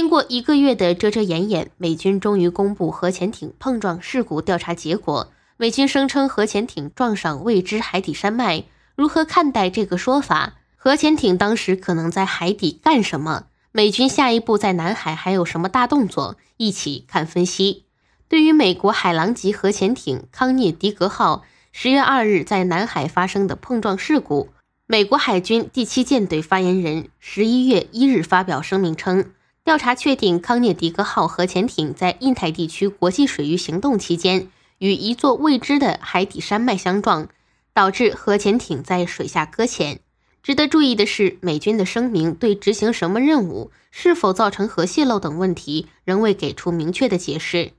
经过一个月的遮遮掩掩，美军终于公布核潜艇碰撞事故调查结果。美军声称核潜艇撞上未知海底山脉。如何看待这个说法？核潜艇当时可能在海底干什么？美军下一步在南海还有什么大动作？一起看分析。对于美国海狼级核潜艇康涅狄格号十月二日在南海发生的碰撞事故，美国海军第七舰队发言人十一月一日发表声明称。调查确定，康涅狄格号核潜艇在印太地区国际水域行动期间，与一座未知的海底山脉相撞，导致核潜艇在水下搁浅。值得注意的是，美军的声明对执行什么任务、是否造成核泄漏等问题，仍未给出明确的解释。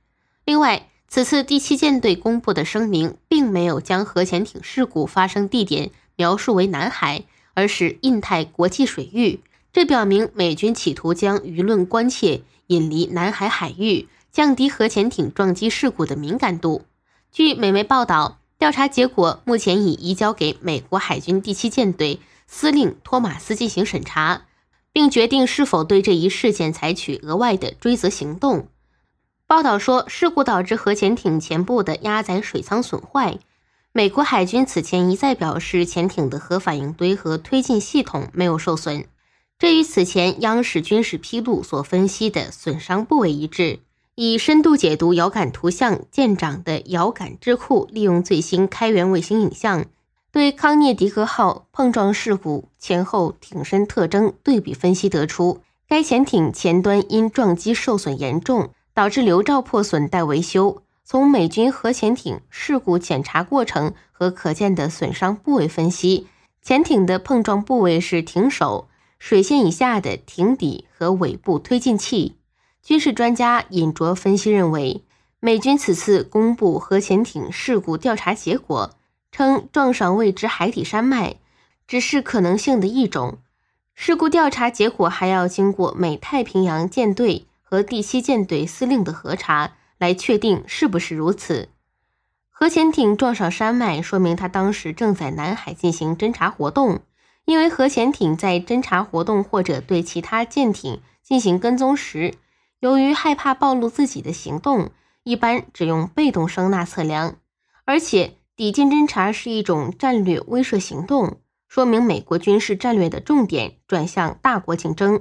另外，此次第七舰队公布的声明，并没有将核潜艇事故发生地点描述为南海，而是印太国际水域。这表明美军企图将舆论关切引离南海海域，降低核潜艇撞击事故的敏感度。据美媒报道，调查结果目前已移交给美国海军第七舰队司令托马斯进行审查，并决定是否对这一事件采取额外的追责行动。报道说，事故导致核潜艇前部的压载水舱损坏。美国海军此前一再表示，潜艇的核反应堆和推进系统没有受损。这与此前央视军事披露所分析的损伤部位一致。以深度解读遥感图像见长的遥感智库，利用最新开源卫星影像，对康涅狄格号碰撞事故前后艇身特征对比分析，得出该潜艇前端因撞击受损严重，导致流罩破损待维修。从美军核潜艇事故检查过程和可见的损伤部位分析，潜艇的碰撞部位是艇首。水线以下的艇底和尾部推进器，军事专家尹卓分析认为，美军此次公布核潜艇事故调查结果，称撞上未知海底山脉，只是可能性的一种。事故调查结果还要经过美太平洋舰队和第七舰队司令的核查，来确定是不是如此。核潜艇撞上山脉，说明它当时正在南海进行侦察活动。因为核潜艇在侦察活动或者对其他舰艇进行跟踪时，由于害怕暴露自己的行动，一般只用被动声呐测量。而且，抵近侦察是一种战略威慑行动，说明美国军事战略的重点转向大国竞争。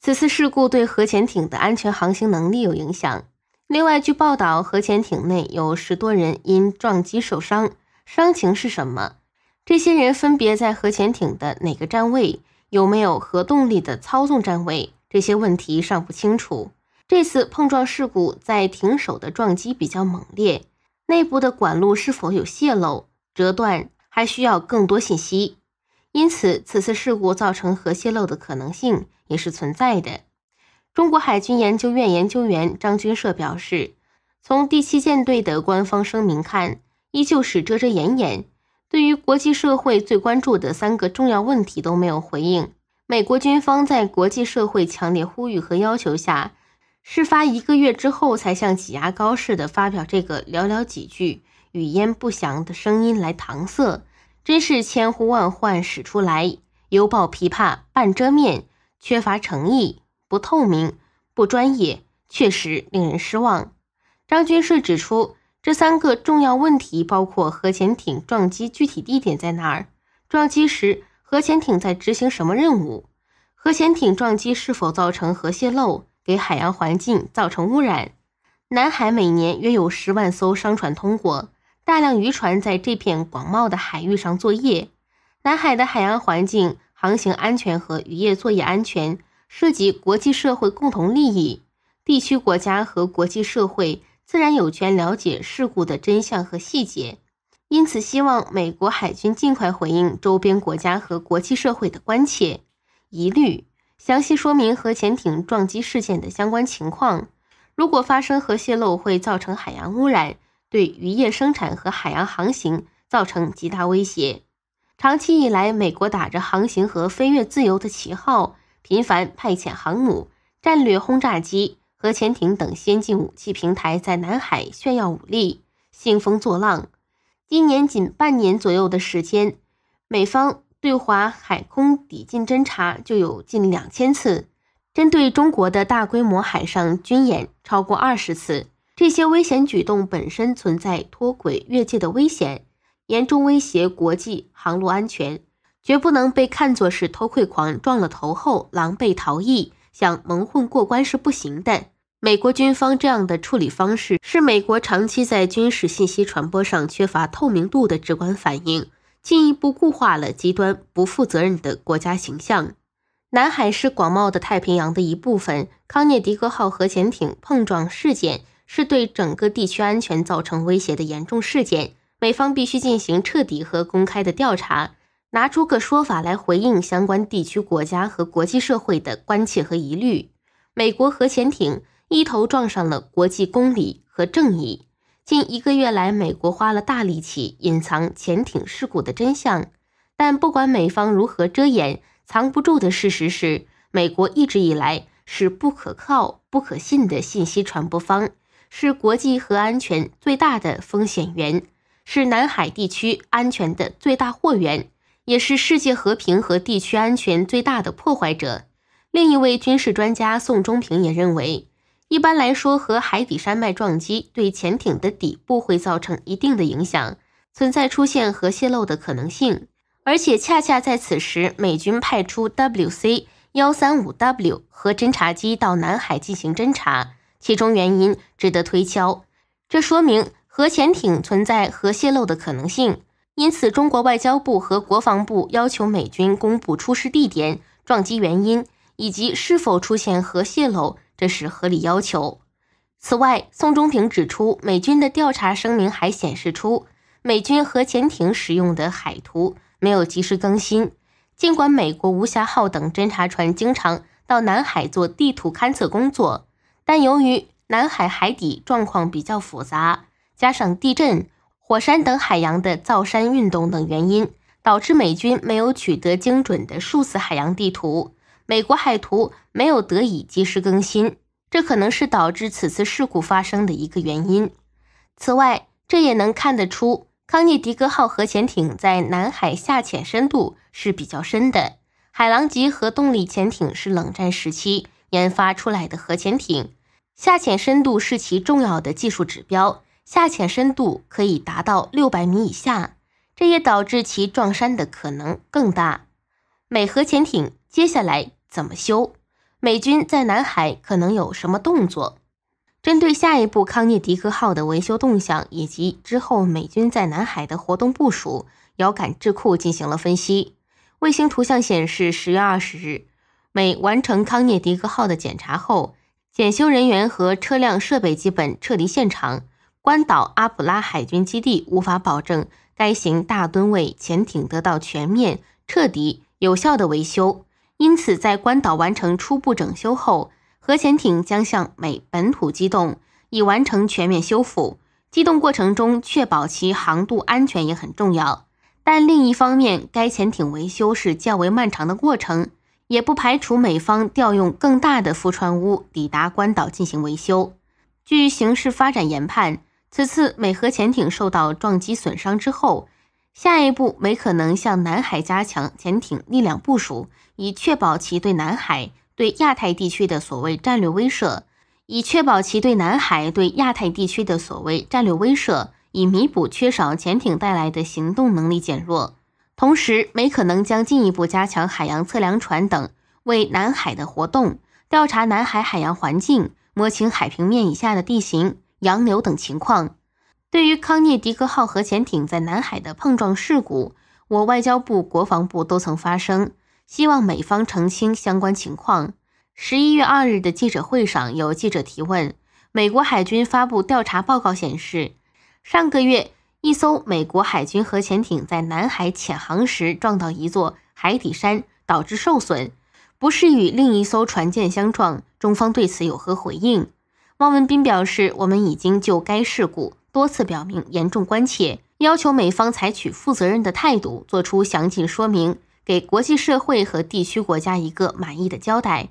此次事故对核潜艇的安全航行能力有影响。另外，据报道，核潜艇内有十多人因撞击受伤，伤情是什么？这些人分别在核潜艇的哪个站位？有没有核动力的操纵站位？这些问题尚不清楚。这次碰撞事故在停手的撞击比较猛烈，内部的管路是否有泄漏、折断，还需要更多信息。因此，此次事故造成核泄漏的可能性也是存在的。中国海军研究院研究员张军社表示，从第七舰队的官方声明看，依旧是遮遮掩掩。对于国际社会最关注的三个重要问题都没有回应，美国军方在国际社会强烈呼吁和要求下，事发一个月之后才像挤牙膏似的发表这个寥寥几句语焉不详的声音来搪塞，真是千呼万唤始出来，犹抱琵琶半遮面，缺乏诚意，不透明，不专业，确实令人失望。张军士指出。这三个重要问题包括：核潜艇撞击具体地点在哪儿？撞击时核潜艇在执行什么任务？核潜艇撞击是否造成核泄漏，给海洋环境造成污染？南海每年约有十万艘商船通过，大量渔船在这片广袤的海域上作业。南海的海洋环境、航行安全和渔业作业安全涉及国际社会共同利益，地区国家和国际社会。自然有权了解事故的真相和细节，因此希望美国海军尽快回应周边国家和国际社会的关切、疑虑，详细说明核潜艇撞击事件的相关情况。如果发生核泄漏，会造成海洋污染，对渔业生产和海洋航行造成极大威胁。长期以来，美国打着航行和飞越自由的旗号，频繁派遣航母、战略轰炸机。核潜艇等先进武器平台在南海炫耀武力、兴风作浪。今年仅半年左右的时间，美方对华海空抵近侦察就有近两千次，针对中国的大规模海上军演超过二十次。这些危险举动本身存在脱轨越界的危险，严重威胁国际航路安全，绝不能被看作是偷窥狂撞了头后狼狈逃逸，想蒙混过关是不行的。美国军方这样的处理方式，是美国长期在军事信息传播上缺乏透明度的直观反应，进一步固化了极端不负责任的国家形象。南海是广袤的太平洋的一部分，康涅狄格号核潜艇碰撞事件是对整个地区安全造成威胁的严重事件，美方必须进行彻底和公开的调查，拿出个说法来回应相关地区国家和国际社会的关切和疑虑。美国核潜艇。一头撞上了国际公理和正义。近一个月来，美国花了大力气隐藏潜艇事故的真相，但不管美方如何遮掩，藏不住的事实是，美国一直以来是不可靠、不可信的信息传播方，是国际核安全最大的风险源，是南海地区安全的最大祸源，也是世界和平和地区安全最大的破坏者。另一位军事专家宋忠平也认为。一般来说，和海底山脉撞击对潜艇的底部会造成一定的影响，存在出现核泄漏的可能性。而且，恰恰在此时，美军派出 WC-135W 和侦察机到南海进行侦查，其中原因值得推敲。这说明核潜艇存在核泄漏的可能性，因此，中国外交部和国防部要求美军公布出事地点、撞击原因以及是否出现核泄漏。这是合理要求。此外，宋忠平指出，美军的调查声明还显示出，美军核潜艇使用的海图没有及时更新。尽管美国“无暇号”等侦察船经常到南海做地图勘测工作，但由于南海海底状况比较复杂，加上地震、火山等海洋的造山运动等原因，导致美军没有取得精准的数字海洋地图。美国海图没有得以及时更新，这可能是导致此次事故发生的一个原因。此外，这也能看得出，康涅狄格号核潜艇在南海下潜深度是比较深的。海狼级核动力潜艇是冷战时期研发出来的核潜艇，下潜深度是其重要的技术指标，下潜深度可以达到六百米以下，这也导致其撞山的可能更大。美核潜艇。接下来怎么修？美军在南海可能有什么动作？针对下一步康涅狄格号的维修动向以及之后美军在南海的活动部署，遥感智库进行了分析。卫星图像显示，十月二十日，美完成康涅狄格号的检查后，检修人员和车辆设备基本撤离现场。关岛阿普拉海军基地无法保证该型大吨位潜艇得到全面、彻底、有效的维修。因此，在关岛完成初步整修后，核潜艇将向美本土机动，以完成全面修复。机动过程中确保其航渡安全也很重要。但另一方面，该潜艇维修是较为漫长的过程，也不排除美方调用更大的副船坞抵达关岛进行维修。据形势发展研判，此次美核潜艇受到撞击损伤之后。下一步，美可能向南海加强潜艇力量部署，以确保其对南海、对亚太地区的所谓战略威慑；以确保其对南海、对亚太地区的所谓战略威慑，以弥补缺少潜艇带来的行动能力减弱。同时，美可能将进一步加强海洋测量船等为南海的活动调查，南海海洋环境，摸清海平面以下的地形、洋流等情况。对于康涅狄格号核潜艇在南海的碰撞事故，我外交部、国防部都曾发声，希望美方澄清相关情况。十一月二日的记者会上，有记者提问：美国海军发布调查报告显示，上个月一艘美国海军核潜艇在南海潜航时撞到一座海底山，导致受损，不是与另一艘船舰相撞。中方对此有何回应？汪文斌表示，我们已经就该事故。多次表明严重关切，要求美方采取负责任的态度，作出详尽说明，给国际社会和地区国家一个满意的交代。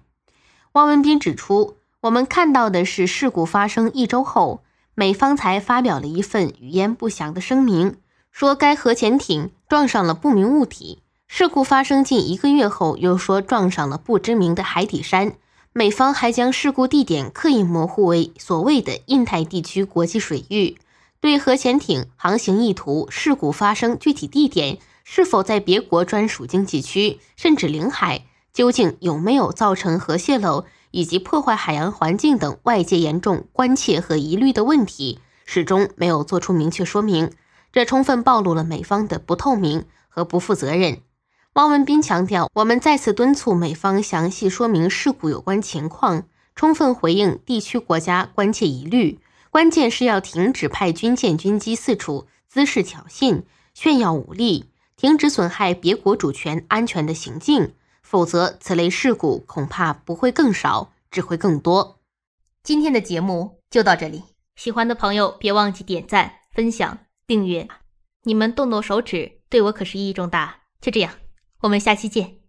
汪文斌指出，我们看到的是事故发生一周后，美方才发表了一份语焉不详的声明，说该核潜艇撞上了不明物体；事故发生近一个月后，又说撞上了不知名的海底山。美方还将事故地点刻意模糊为所谓的印太地区国际水域。对核潜艇航行意图、事故发生具体地点是否在别国专属经济区甚至领海，究竟有没有造成核泄漏以及破坏海洋环境等外界严重关切和疑虑的问题，始终没有做出明确说明，这充分暴露了美方的不透明和不负责任。汪文斌强调，我们再次敦促美方详细说明事故有关情况，充分回应地区国家关切疑虑。关键是要停止派军舰、军机四处滋事挑衅、炫耀武力，停止损害别国主权安全的行径，否则此类事故恐怕不会更少，只会更多。今天的节目就到这里，喜欢的朋友别忘记点赞、分享、订阅，你们动动手指对我可是意义重大。就这样，我们下期见。